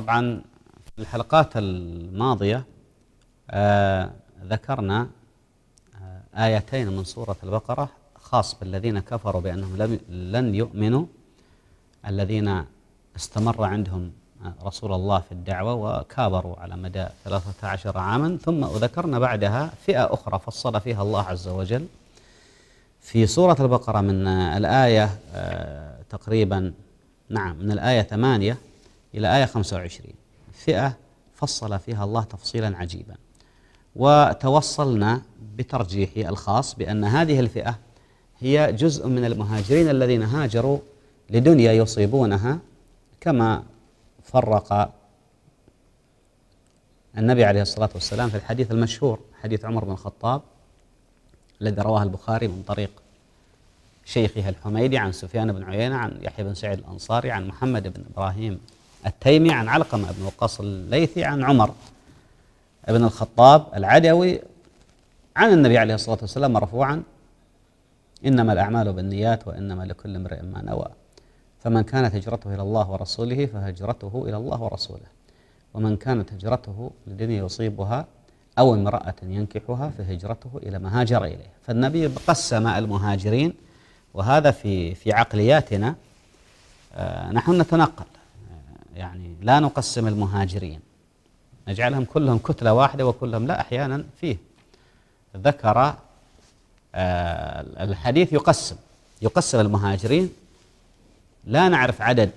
طبعا في الحلقات الماضية آه ذكرنا آه، آيتين من سورة البقرة خاص بالذين كفروا بأنهم لم لن يؤمنوا الذين استمر عندهم آه، رسول الله في الدعوة وكابروا على مدى 13 عاما ثم ذكرنا بعدها فئة أخرى فصل فيها الله عز وجل في سورة البقرة من آه، الآية تقريبا نعم من الآية 8 إلى آية 25 فئة فصل فيها الله تفصيلا عجيبا وتوصلنا بترجيحي الخاص بأن هذه الفئة هي جزء من المهاجرين الذين هاجروا لدنيا يصيبونها كما فرق النبي عليه الصلاة والسلام في الحديث المشهور حديث عمر بن الخطاب الذي رواه البخاري من طريق شيخه الحميدي عن سفيان بن عيينة عن يحيى بن سعيد الأنصاري عن محمد بن إبراهيم التيمي عن علقمة بن وقاص الليثي عن عمر بن الخطاب العدوي عن النبي عليه الصلاة والسلام مرفوعا إنما الأعمال بالنيات وإنما لكل امرئ ما نوى فمن كانت هجرته إلى الله ورسوله فهجرته إلى الله ورسوله ومن كانت هجرته لدنيا يصيبها أو امرأة ينكحها فهجرته إلى ما هاجر إليه فالنبي قسم المهاجرين وهذا في في عقلياتنا آه، نحن نتنقل يعني لا نقسم المهاجرين نجعلهم كلهم كتلة واحدة وكلهم لا أحيانا فيه ذكر آه، الحديث يقسم يقسم المهاجرين لا نعرف عدد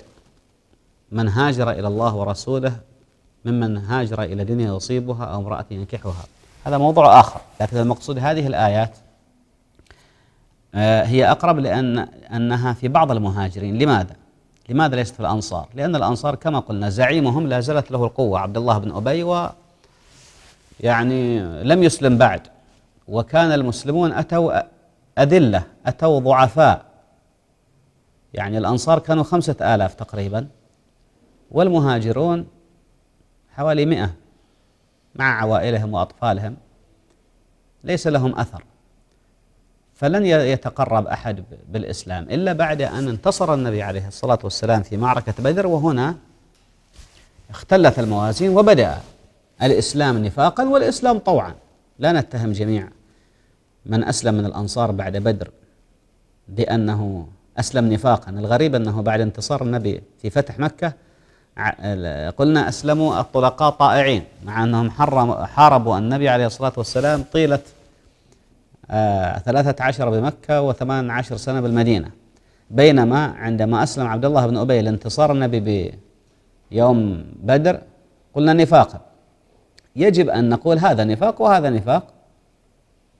من هاجر إلى الله ورسوله ممن هاجر إلى دنيا يصيبها أو امرأة ينكحها هذا موضوع آخر لكن المقصود هذه الآيات آه، هي أقرب لأن أنها في بعض المهاجرين لماذا؟ لماذا ليست في الأنصار لأن الأنصار كما قلنا زعيمهم لازلت له القوة عبد الله بن أبي و يعني لم يسلم بعد وكان المسلمون أتوا أذلة أتوا ضعفاء يعني الأنصار كانوا خمسة آلاف تقريبا والمهاجرون حوالي مئة مع عوائلهم وأطفالهم ليس لهم أثر فلن يتقرب أحد بالإسلام إلا بعد أن انتصر النبي عليه الصلاة والسلام في معركة بدر وهنا اختلت الموازين وبدأ الإسلام نفاقا والإسلام طوعا لا نتهم جميع من أسلم من الأنصار بعد بدر بأنه أسلم نفاقا الغريب أنه بعد انتصار النبي في فتح مكة قلنا أسلموا الطلقاء طائعين مع أنهم حاربوا النبي عليه الصلاة والسلام طيلة آه، ثلاثة عشر بمكة وثمان عشر سنة بالمدينة بينما عندما أسلم عبد الله بن أبي لانتصار النبي بيوم بدر قلنا نفاقا يجب أن نقول هذا نفاق وهذا نفاق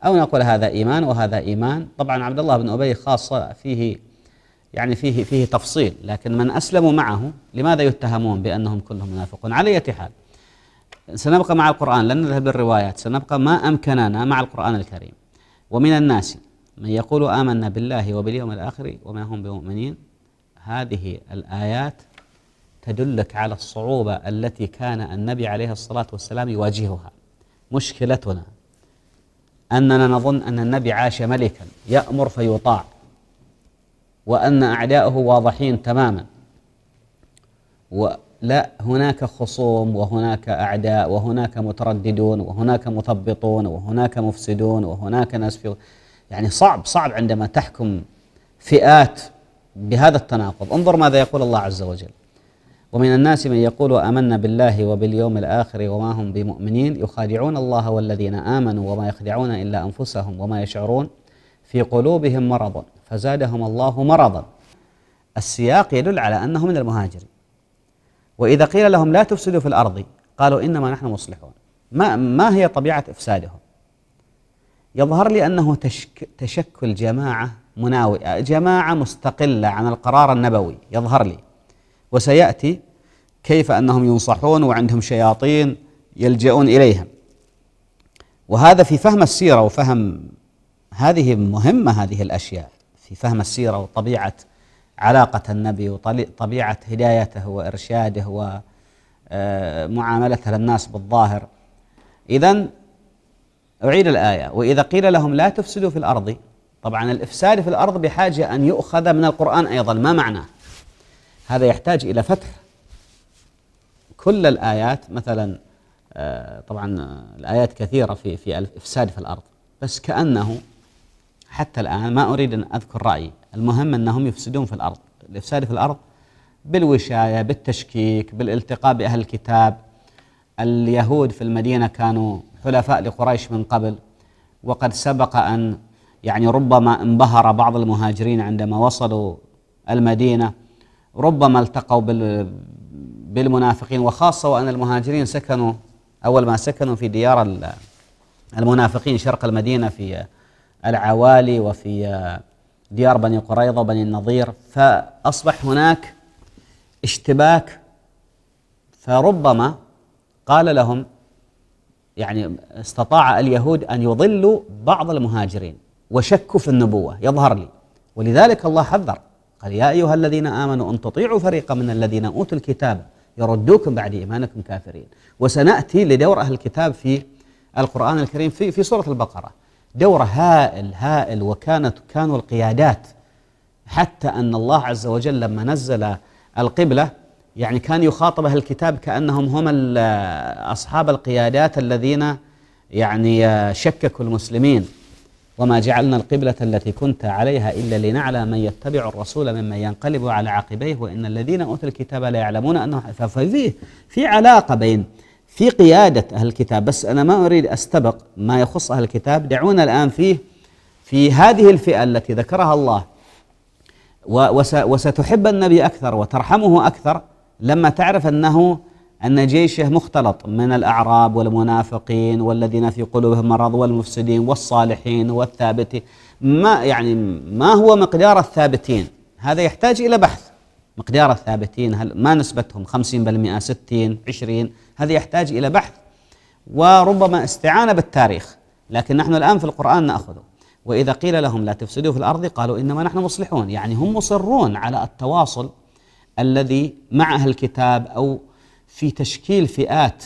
أو نقول هذا إيمان وهذا إيمان طبعا عبد الله بن أبي خاصة فيه يعني فيه فيه تفصيل لكن من أسلموا معه لماذا يتهمون بأنهم كلهم منافقون على أي حال سنبقى مع القرآن لن نذهب بالروايات سنبقى ما أمكننا مع القرآن الكريم ومن الناس من يقول آمنا بالله وباليوم الآخر وما هم بمؤمنين هذه الآيات تدلك على الصعوبة التي كان النبي عليه الصلاة والسلام يواجهها مشكلتنا أننا نظن أن النبي عاش ملكا يأمر فيطاع وأن أعداؤه واضحين تماما لا هناك خصوم وهناك أعداء وهناك مترددون وهناك مثبطون وهناك مفسدون وهناك ناس في يعني صعب صعب عندما تحكم فئات بهذا التناقض انظر ماذا يقول الله عز وجل ومن الناس من يقول آمنا بالله وباليوم الآخر وما هم بمؤمنين يخادعون الله والذين آمنوا وما يخدعون إلا أنفسهم وما يشعرون في قلوبهم مرض فزادهم الله مرضا السياق يدل على أنه من المهاجرين وإذا قيل لهم لا تفسدوا في الأرض قالوا إنما نحن مصلحون ما, ما هي طبيعة إفسادهم يظهر لي أنه تشك تشكل جماعة مناوئة جماعة مستقلة عن القرار النبوي يظهر لي وسيأتي كيف أنهم ينصحون وعندهم شياطين يلجؤون إليهم وهذا في فهم السيرة وفهم هذه مهمة هذه الأشياء في فهم السيرة وطبيعة علاقة النبي وطبيعة هدايته وإرشاده ومعاملته آه، للناس بالظاهر إذا أعيد الآية وإذا قيل لهم لا تفسدوا في الأرض طبعا الإفساد في الأرض بحاجة أن يؤخذ من القرآن أيضا ما معناه هذا يحتاج إلى فتح كل الآيات مثلا آه، طبعا الآيات كثيرة في في الإفساد في الأرض بس كأنه حتى الآن ما أريد أن أذكر رأيي المهم أنهم يفسدون في الأرض الإفساد في الأرض بالوشاية بالتشكيك بالالتقاء بأهل الكتاب اليهود في المدينة كانوا حلفاء لقريش من قبل وقد سبق أن يعني ربما انبهر بعض المهاجرين عندما وصلوا المدينة ربما التقوا بالمنافقين وخاصة وأن المهاجرين سكنوا أول ما سكنوا في ديار المنافقين شرق المدينة في العوالي وفي آه، ديار بني قريظة وبني النظير فأصبح هناك اشتباك فربما قال لهم يعني استطاع اليهود أن يضلوا بعض المهاجرين وشكوا في النبوة يظهر لي ولذلك الله حذر قال يا أيها الذين آمنوا أن تطيعوا فريقا من الذين أوتوا الكتاب يردوكم بعد إيمانكم كافرين وسنأتي لدور أهل الكتاب في القرآن الكريم في في سورة البقرة دور هائل هائل وكانت كانوا القيادات حتى أن الله عز وجل لما نزل القبلة يعني كان يخاطب أهل الكتاب كأنهم هم أصحاب القيادات الذين يعني شككوا المسلمين وما جعلنا القبلة التي كنت عليها إلا لنعلم من يتبع الرسول ممن ينقلب على عقبيه وإن الذين أوتوا الكتاب لا يعلمون أنه ففيه في علاقة بين في قيادة أهل الكتاب بس أنا ما أريد أستبق ما يخص أهل الكتاب دعونا الآن فيه في هذه الفئة التي ذكرها الله وستحب النبي أكثر وترحمه أكثر لما تعرف أنه أن جيشه مختلط من الأعراب والمنافقين والذين في قلوبهم مرض والمفسدين والصالحين والثابتين ما يعني ما هو مقدار الثابتين هذا يحتاج إلى بحث مقدار الثابتين هل ما نسبتهم 50% 60 20 هذا يحتاج إلى بحث وربما استعانة بالتاريخ لكن نحن الآن في القرآن نأخذه وإذا قيل لهم لا تفسدوا في الأرض قالوا إنما نحن مصلحون يعني هم مصرون على التواصل الذي مع أهل الكتاب أو في تشكيل فئات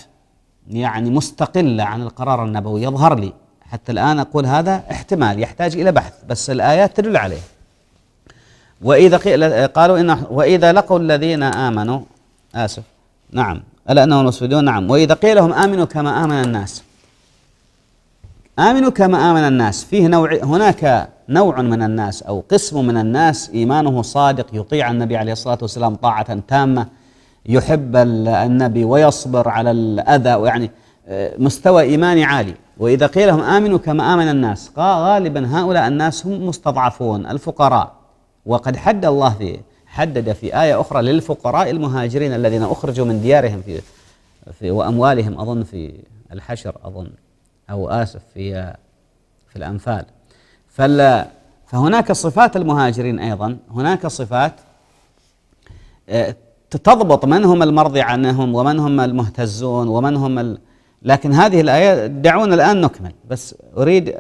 يعني مستقلة عن القرار النبوي يظهر لي حتى الآن أقول هذا احتمال يحتاج إلى بحث بس الآيات تدل عليه وإذا قيل قالوا إن وإذا لقوا الذين آمنوا آسف نعم ألا أنهم مسجدون نعم وإذا قيل لهم آمنوا كما آمن الناس آمنوا كما آمن الناس فيه نوع هناك نوع من الناس أو قسم من الناس إيمانه صادق يطيع النبي عليه الصلاة والسلام طاعة تامة يحب النبي ويصبر على الأذى ويعني آه، مستوى إيماني عالي وإذا قيل لهم آمنوا كما آمن الناس غالبا هؤلاء الناس هم مستضعفون الفقراء وقد حد الله في حدد في آية أخرى للفقراء المهاجرين الذين أخرجوا من ديارهم في, في وأموالهم أظن في الحشر أظن أو آسف في في الأنفال فلا فهناك صفات المهاجرين أيضا هناك صفات آه، تضبط من هم المرضي عنهم ومن هم المهتزون ومن هم ال... لكن هذه الآية دعونا الآن نكمل بس أريد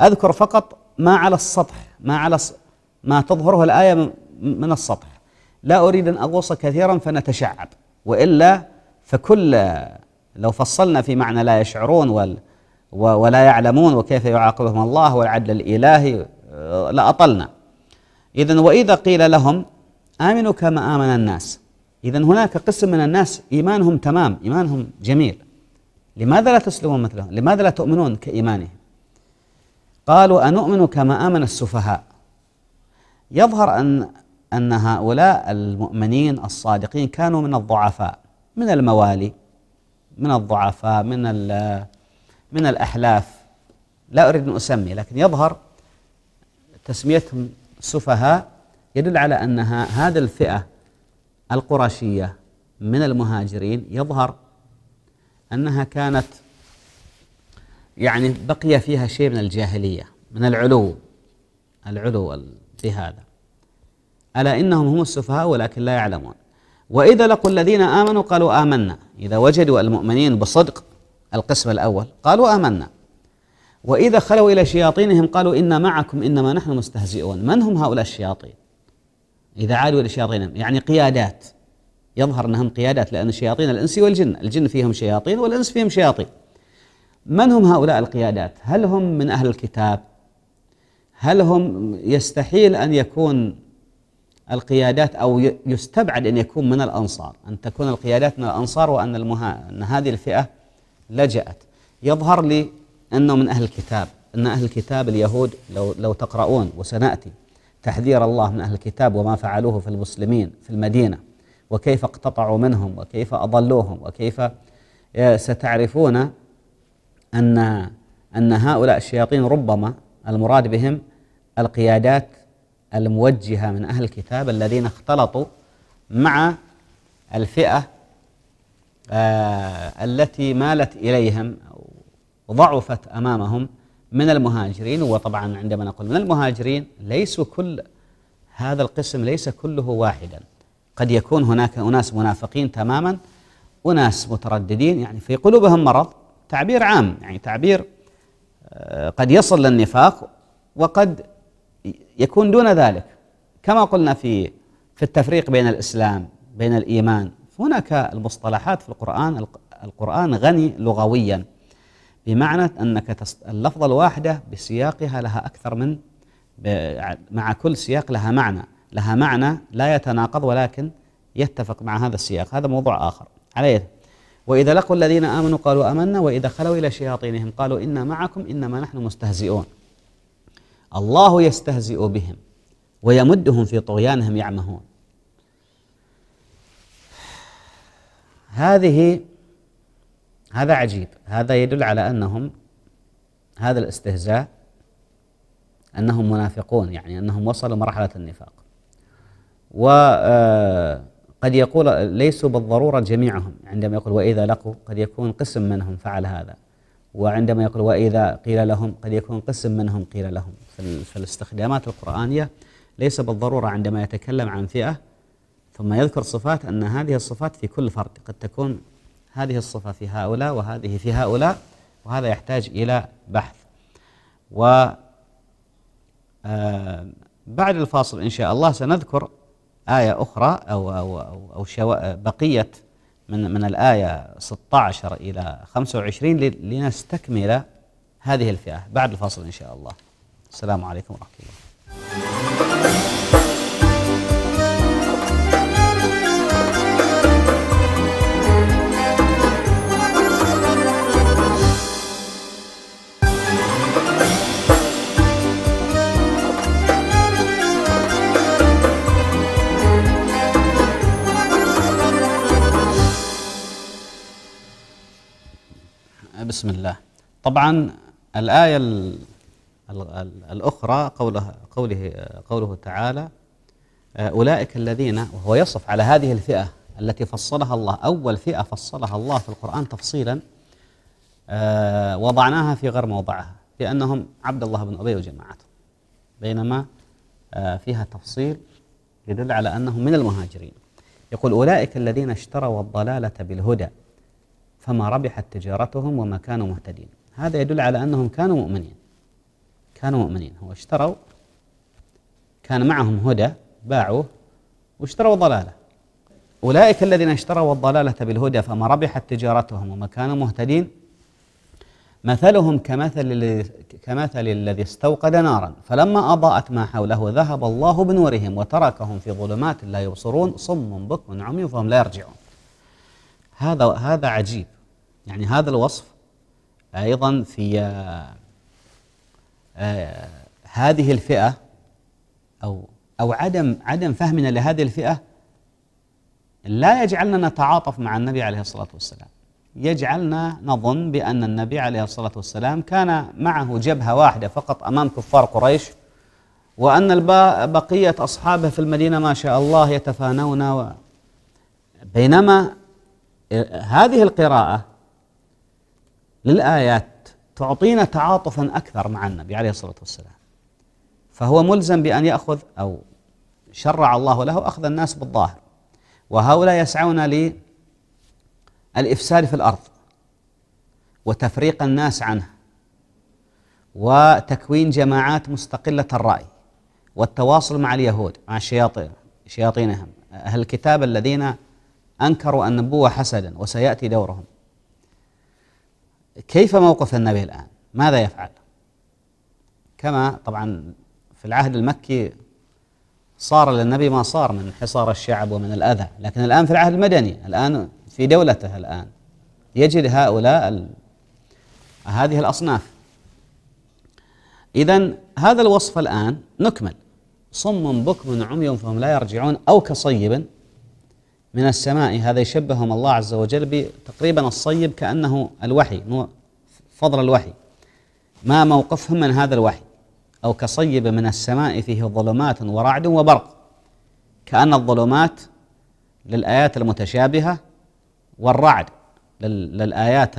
أذكر فقط ما على السطح ما على ما تظهره الآية من السطح لا أريد أن أغوص كثيرا فنتشعب وإلا فكل لو فصلنا في معنى لا يشعرون وال ولا يعلمون وكيف يعاقبهم الله والعدل الإلهي آه، لأطلنا إذا وإذا قيل لهم آمنوا كما آمن الناس إذا هناك قسم من الناس إيمانهم تمام إيمانهم جميل لماذا لا تسلمون مثلهم لماذا لا تؤمنون كإيمانهم قالوا أنؤمن كما آمن السفهاء يظهر أن أن هؤلاء المؤمنين الصادقين كانوا من الضعفاء من الموالي من الضعفاء من من الأحلاف لا أريد أن أسمي لكن يظهر تسميتهم سفهاء يدل على أنها هذه الفئة القرشية من المهاجرين يظهر أنها كانت يعني بقي فيها شيء من الجاهلية من العلو العلو هذا ألا إنهم هم السفهاء ولكن لا يعلمون وإذا لقوا الذين آمنوا قالوا آمنا إذا وجدوا المؤمنين بصدق القسم الأول قالوا آمنا وإذا خلوا إلى شياطينهم قالوا إنا معكم إنما نحن مستهزئون من هم هؤلاء الشياطين إذا عادوا إلى شياطينهم يعني قيادات يظهر أنهم قيادات لأن شياطين الإنس والجن الجن فيهم شياطين والإنس فيهم شياطين من هم هؤلاء القيادات هل هم من أهل الكتاب هل هم يستحيل أن يكون القيادات أو يستبعد أن يكون من الأنصار أن تكون القيادات من الأنصار وأن المها... أن هذه الفئة لجأت يظهر لي أنه من أهل الكتاب أن أهل الكتاب اليهود لو, لو تقرؤون وسنأتي تحذير الله من أهل الكتاب وما فعلوه في المسلمين في المدينة وكيف اقتطعوا منهم وكيف أضلوهم وكيف آه، ستعرفون أن أن هؤلاء الشياطين ربما المراد بهم القيادات الموجهة من أهل الكتاب الذين اختلطوا مع الفئة آه التي مالت إليهم وضعفت أمامهم من المهاجرين وطبعا عندما نقول من المهاجرين ليس كل هذا القسم ليس كله واحدا قد يكون هناك أناس منافقين تماما أناس مترددين يعني في قلوبهم مرض تعبير عام يعني تعبير آه، قد يصل للنفاق وقد يكون دون ذلك كما قلنا في في التفريق بين الإسلام بين الإيمان هناك المصطلحات في القرآن القرآن غني لغويا بمعنى أنك اللفظة الواحدة بسياقها لها أكثر من مع كل سياق لها معنى لها معنى لا يتناقض ولكن يتفق مع هذا السياق هذا موضوع آخر عليه وإذا لقوا الذين آمنوا قالوا أمنا وإذا خلوا إلى شياطينهم قالوا إنا معكم إنما نحن مستهزئون الله يستهزئ بهم ويمدهم في طغيانهم يعمهون هذه هذا عجيب هذا يدل على أنهم هذا الاستهزاء أنهم منافقون يعني أنهم وصلوا مرحلة النفاق وقد آه، يقول ليسوا بالضرورة جميعهم عندما يقول وإذا لقوا قد يكون قسم منهم فعل هذا وعندما يقول وإذا قيل لهم قد يكون قسم منهم قيل لهم فالاستخدامات القرآنية ليس بالضرورة عندما يتكلم عن فئة ثم يذكر صفات أن هذه الصفات في كل فرد قد تكون هذه الصفة في هؤلاء وهذه في هؤلاء وهذا يحتاج إلى بحث و آه، بعد الفاصل إن شاء الله سنذكر آية أخرى أو, أو, أو, أو بقية من من الآية 16 إلى 25 لنستكمل هذه الفئة بعد الفاصل إن شاء الله السلام عليكم ورحمة الله بسم الله طبعا الآية الأخرى قوله, قوله, قوله تعالى آه، أولئك الذين وهو يصف على هذه الفئة التي فصلها الله أول فئة فصلها الله في القرآن تفصيلا آه، وضعناها في غير موضعها لأنهم عبد الله بن أبي وجماعته بينما آه، فيها تفصيل يدل على أنهم من المهاجرين يقول أولئك الذين اشتروا الضلالة بالهدى فما ربحت تجارتهم وما كانوا مهتدين هذا يدل على أنهم كانوا مؤمنين كانوا مؤمنين هو اشتروا كان معهم هدى باعوه واشتروا ضلاله أولئك الذين اشتروا الضلالة بالهدى فما ربحت تجارتهم وما كانوا مهتدين مثلهم كمثل كمثل الذي استوقد نارا فلما أضاءت ما حوله ذهب الله بنورهم وتركهم في ظلمات لا يبصرون صم بكم عمي فهم لا يرجعون هذا هذا عجيب يعني هذا الوصف أيضا في آه، آه، هذه الفئة أو أو عدم عدم فهمنا لهذه الفئة لا يجعلنا نتعاطف مع النبي عليه الصلاة والسلام يجعلنا نظن بأن النبي عليه الصلاة والسلام كان معه جبهة واحدة فقط أمام كفار قريش وأن بقية أصحابه في المدينة ما شاء الله يتفانون و بينما هذه القراءة للآيات تعطينا تعاطفا أكثر مع النبي عليه الصلاة والسلام فهو ملزم بأن يأخذ أو شرع الله له أخذ الناس بالظاهر وهؤلاء يسعون للإفساد في الأرض وتفريق الناس عنه وتكوين جماعات مستقلة الرأي والتواصل مع اليهود مع الشياطين شياطينهم أهل الكتاب الذين أنكروا النبوة حسدا وسيأتي دورهم كيف موقف النبي الآن ماذا يفعل كما طبعا في العهد المكي صار للنبي ما صار من حصار الشعب ومن الأذى لكن الآن في العهد المدني الآن في دولته الآن يجد هؤلاء هذه الأصناف إذا هذا الوصف الآن نكمل صم بكم عمي فهم لا يرجعون أو كصيب من السماء هذا يشبههم الله عز وجل بتقريبا الصيب كأنه الوحي فضل الوحي ما موقفهم من هذا الوحي أو كصيب من السماء فيه ظلمات ورعد وبرق كأن الظلمات للآيات المتشابهة والرعد للآيات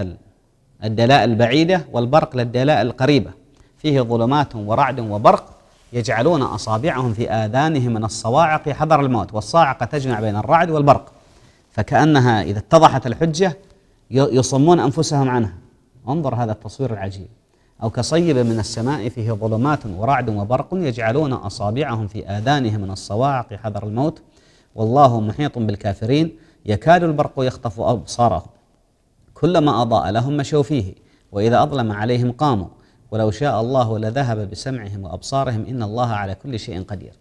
الدلائل البعيدة والبرق للدلائل القريبة فيه ظلمات ورعد وبرق يجعلون أصابعهم في آذانهم من الصواعق حذر الموت والصاعقة تجمع بين الرعد والبرق فكأنها إذا اتضحت الحجة يصمون أنفسهم عنها انظر هذا التصوير العجيب أو كصيب من السماء فيه ظلمات ورعد وبرق يجعلون أصابعهم في آذانهم من الصواعق حذر الموت والله محيط بالكافرين يكاد البرق يخطف أبصارهم كلما أضاء لهم مشوا فيه وإذا أظلم عليهم قاموا ولو شاء الله لذهب بسمعهم وأبصارهم إن الله على كل شيء قدير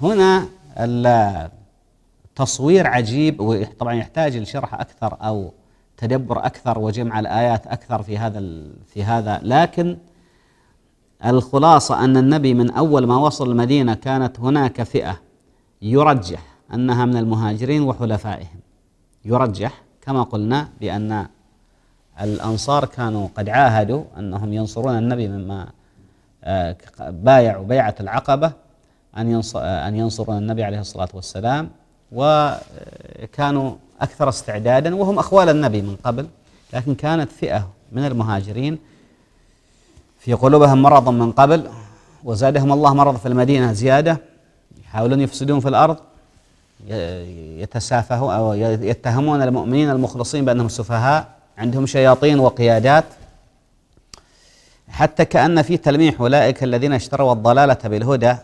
هنا التصوير عجيب وطبعا يحتاج الشرح أكثر أو تدبر أكثر وجمع الآيات أكثر في هذا في هذا لكن الخلاصة أن النبي من أول ما وصل المدينة كانت هناك فئة يرجح أنها من المهاجرين وحلفائهم يرجح كما قلنا بأن الأنصار كانوا قد عاهدوا أنهم ينصرون النبي مما آه، بايعوا بيعة العقبة أن آه، أن ينصرون النبي عليه الصلاة والسلام وكانوا آه، أكثر استعدادا وهم أخوال النبي من قبل لكن كانت فئة من المهاجرين في قلوبهم مرض من قبل وزادهم الله مرض في المدينة زيادة يحاولون يفسدون في الأرض يتسافهون أو يتهمون المؤمنين المخلصين بأنهم سفهاء عندهم شياطين وقيادات حتى كأن في تلميح أولئك الذين اشتروا الضلالة بالهدى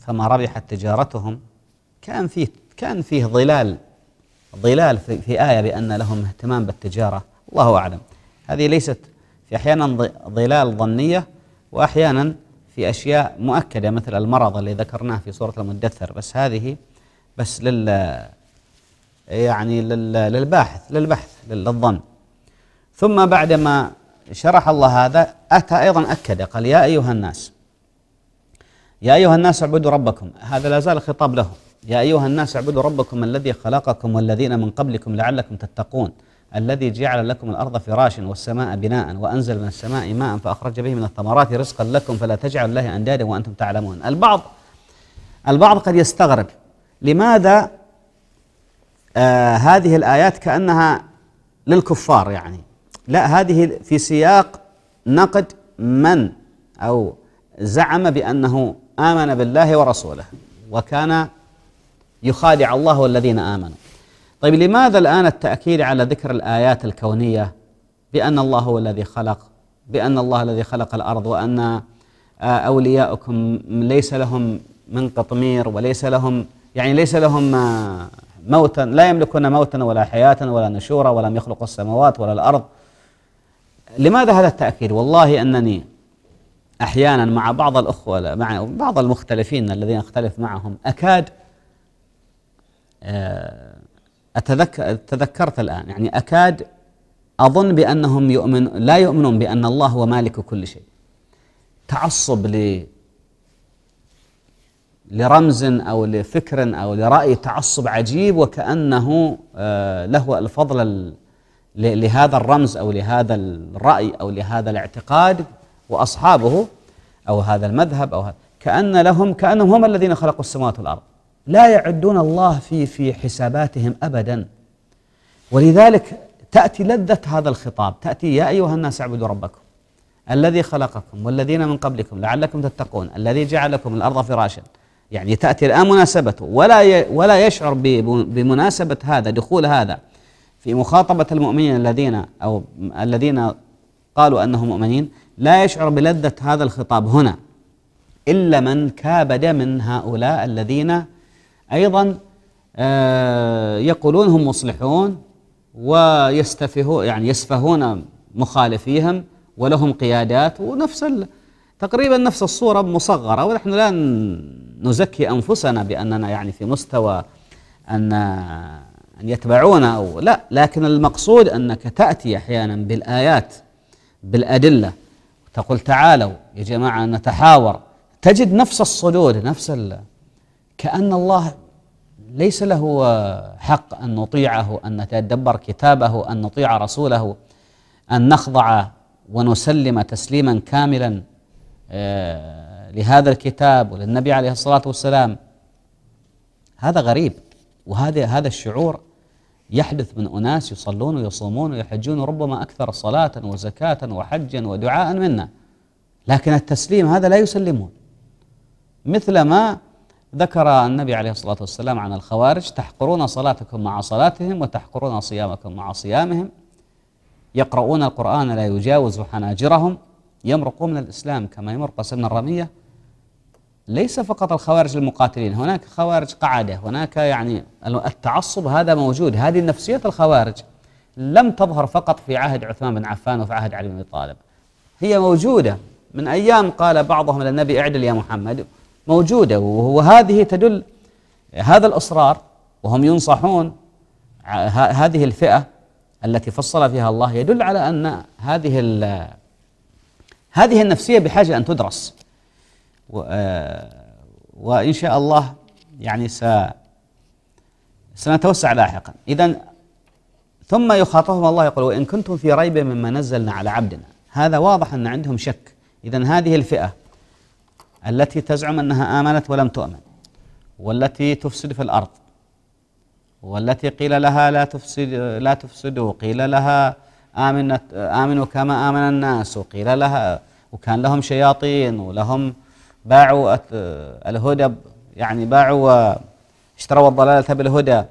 فما ربحت تجارتهم كان فيه كان فيه ظلال ظلال في, في آية بأن لهم اهتمام بالتجارة الله أعلم هذه ليست في أحيانا ظلال ظنية وأحيانا في أشياء مؤكدة مثل المرض اللي ذكرناه في سورة المدثر بس هذه بس لل يعني للباحث للبحث للظن ثم بعدما شرح الله هذا أتى أيضا أكد قال يا أيها الناس يا أيها الناس اعبدوا ربكم هذا لا زال خطاب له يا أيها الناس اعبدوا ربكم الذي خلقكم والذين من قبلكم لعلكم تتقون الذي جعل لكم الأرض فراشا والسماء بناء وأنزل من السماء ماء فأخرج به من الثمرات رزقا لكم فلا تجعلوا الله أندادا وأنتم تعلمون البعض البعض قد يستغرب لماذا آه هذه الآيات كأنها للكفار يعني لا هذه في سياق نقد من أو زعم بأنه آمن بالله ورسوله وكان يخادع الله والذين آمنوا طيب لماذا الآن التأكيد على ذكر الآيات الكونية بأن الله هو الذي خلق بأن الله الذي خلق الأرض وأن آه، أولياؤكم ليس لهم من قطمير وليس لهم يعني ليس لهم آه، موتا لا يملكون موتا ولا حياة ولا نشورا ولم يخلقوا السماوات ولا الأرض لماذا هذا التأكيد والله أنني أحيانا مع بعض الأخوة مع بعض المختلفين الذين أختلف معهم أكاد آه، أتذكر تذكرت الآن يعني أكاد أظن بأنهم يؤمن لا يؤمنون بأن الله هو مالك كل شيء تعصب ل لرمز أو لفكر أو لرأي تعصب عجيب وكأنه آه، له الفضل لهذا الرمز أو لهذا الرأي أو لهذا الاعتقاد وأصحابه أو هذا المذهب أو هذا كأن لهم كأنهم هم الذين خلقوا السماوات والأرض لا يعدون الله في في حساباتهم أبدا ولذلك تأتي لذة هذا الخطاب تأتي يا أيها الناس اعبدوا ربكم الذي خلقكم والذين من قبلكم لعلكم تتقون الذي جعلكم الأرض فراشا يعني تأتي الآن مناسبته ولا ولا يشعر بمناسبة هذا دخول هذا في مخاطبة المؤمنين الذين أو الذين قالوا أنهم مؤمنين لا يشعر بلذة هذا الخطاب هنا إلا من كابد من هؤلاء الذين أيضا آه، يقولون هم مصلحون ويستفهون يعني يسفهون مخالفيهم ولهم قيادات ونفس تقريبا نفس الصورة مصغرة ونحن لا نزكي أنفسنا بأننا يعني في مستوى أن أن يتبعونا أو لا لكن المقصود أنك تأتي أحيانا بالآيات بالأدلة تقول تعالوا يا جماعة نتحاور تجد نفس الصدود نفس ال... كأن الله ليس له حق أن نطيعه أن نتدبر كتابه أن نطيع رسوله أن نخضع ونسلم تسليما كاملا آه، لهذا الكتاب وللنبي عليه الصلاة والسلام هذا غريب وهذا هذا الشعور يحدث من أناس يصلون ويصومون ويحجون ربما أكثر صلاة وزكاة وحجا ودعاء منا لكن التسليم هذا لا يسلمون مثل ما ذكر النبي عليه الصلاة والسلام عن الخوارج تحقرون صلاتكم مع صلاتهم وتحقرون صيامكم مع صيامهم يقرؤون القرآن لا يجاوز حناجرهم يمرقوا من الإسلام كما يمرق سن الرمية ليس فقط الخوارج المقاتلين هناك خوارج قعدة هناك يعني التعصب هذا موجود هذه نفسية الخوارج لم تظهر فقط في عهد عثمان بن عفان وفي عهد علي بن أبي طالب هي موجودة من أيام قال بعضهم للنبي اعدل يا محمد موجودة وهذه تدل هذا الإصرار وهم ينصحون هذه الفئة التي فصل فيها الله يدل على أن هذه هذه النفسية بحاجة أن تدرس آه، وإن شاء الله يعني س... سنتوسع لاحقا إذا ثم يخاطبهم الله يقول وإن كنتم في ريب مما نزلنا على عبدنا هذا واضح أن عندهم شك إذا هذه الفئة التي تزعم أنها آمنت ولم تؤمن والتي تفسد في الأرض والتي قيل لها لا تفسد لا تفسدوا قيل لها آمنت آمنوا كما آمن الناس وقيل لها وكان لهم شياطين ولهم باعوا الهدى يعني باعوا اشتروا الضلالة بالهدى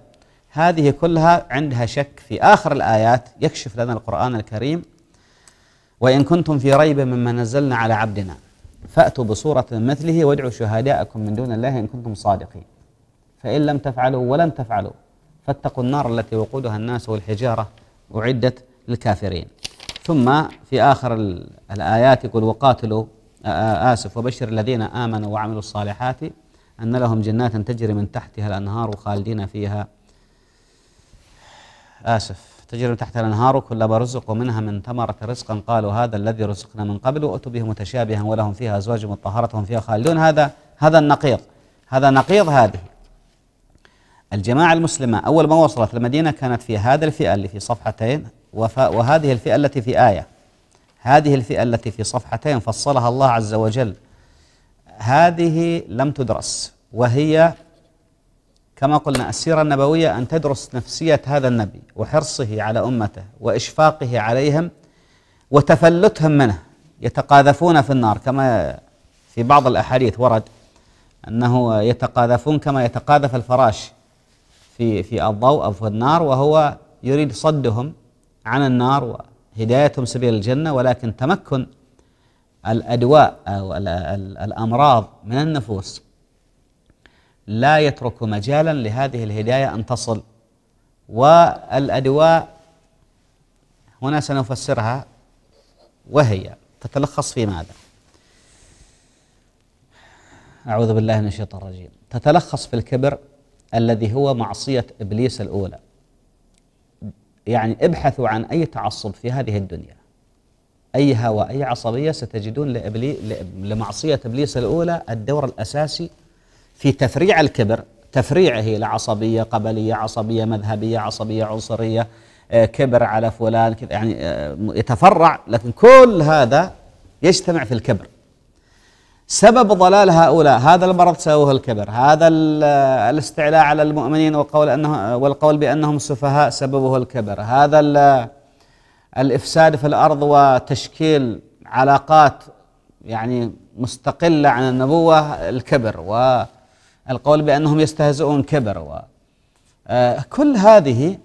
هذه كلها عندها شك في آخر الآيات يكشف لنا القرآن الكريم وإن كنتم في ريب مما نزلنا على عبدنا فأتوا بصورة مثله وادعوا شهداءكم من دون الله إن كنتم صادقين فإن لم تفعلوا ولن تفعلوا فاتقوا النار التي وقودها الناس والحجارة أعدت للكافرين ثم في آخر الآيات يقول وقاتلوا آسف وبشر الذين آمنوا وعملوا الصالحات أن لهم جنات تجري من تحتها الأنهار خالدين فيها آسف تجري من تحتها الأنهار كلما رزقوا منها من ثمرة رزقا قالوا هذا الذي رزقنا من قبل وأتوا به متشابها ولهم فيها أزواج مطهرة وهم فيها خالدون هذا هذا النقيض هذا نقيض هذه الجماعة المسلمة أول ما وصلت المدينة كانت في هذا الفئة اللي في صفحتين وهذه الفئة التي في آية هذه الفئة التي في صفحتين فصلها الله عز وجل هذه لم تدرس وهي كما قلنا السيرة النبوية أن تدرس نفسية هذا النبي وحرصه على أمته وإشفاقه عليهم وتفلتهم منه يتقاذفون في النار كما في بعض الأحاديث ورد أنه يتقاذفون كما يتقاذف الفراش في في الضوء أو في النار وهو يريد صدهم عن النار وهدايتهم سبيل الجنة ولكن تمكن الأدواء أو الأمراض من النفوس لا يترك مجالا لهذه الهداية أن تصل والأدواء هنا سنفسرها وهي تتلخص في ماذا أعوذ بالله من الشيطان الرجيم تتلخص في الكبر الذي هو معصية إبليس الأولى يعني ابحثوا عن أي تعصب في هذه الدنيا أي هوى أي عصبية ستجدون لمعصية إبليس الأولى الدور الأساسي في تفريع الكبر تفريعه لعصبية قبلية عصبية مذهبية عصبية عنصرية آه، كبر على فلان يعني آه، يتفرع لكن كل هذا يجتمع في الكبر سبب ضلال هؤلاء هذا المرض سووه الكبر هذا الاستعلاء على المؤمنين والقول انه والقول بانهم سفهاء سببه الكبر هذا الافساد في الارض وتشكيل علاقات يعني مستقله عن النبوه الكبر والقول بانهم يستهزئون كبر و آه، كل هذه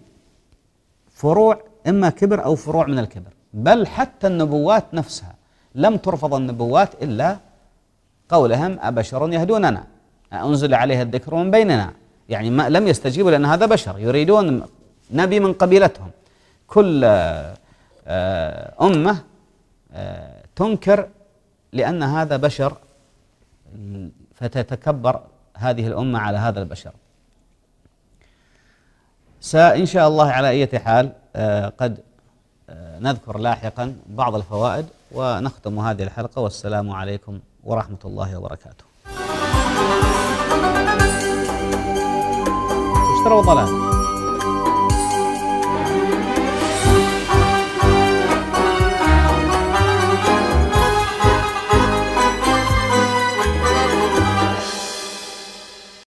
فروع اما كبر او فروع من الكبر بل حتى النبوات نفسها لم ترفض النبوات الا قولهم أبشر يهدوننا أنزل عليه الذكر من بيننا يعني ما لم يستجيبوا لأن هذا بشر يريدون نبي من قبيلتهم كل آه، آه، أمة آه، تنكر لأن هذا بشر فتتكبر هذه الأمة على هذا البشر سإن شاء الله على أي حال قد نذكر لاحقا بعض الفوائد ونختم هذه الحلقة والسلام عليكم ورحمة الله وبركاته اشتروا ضلال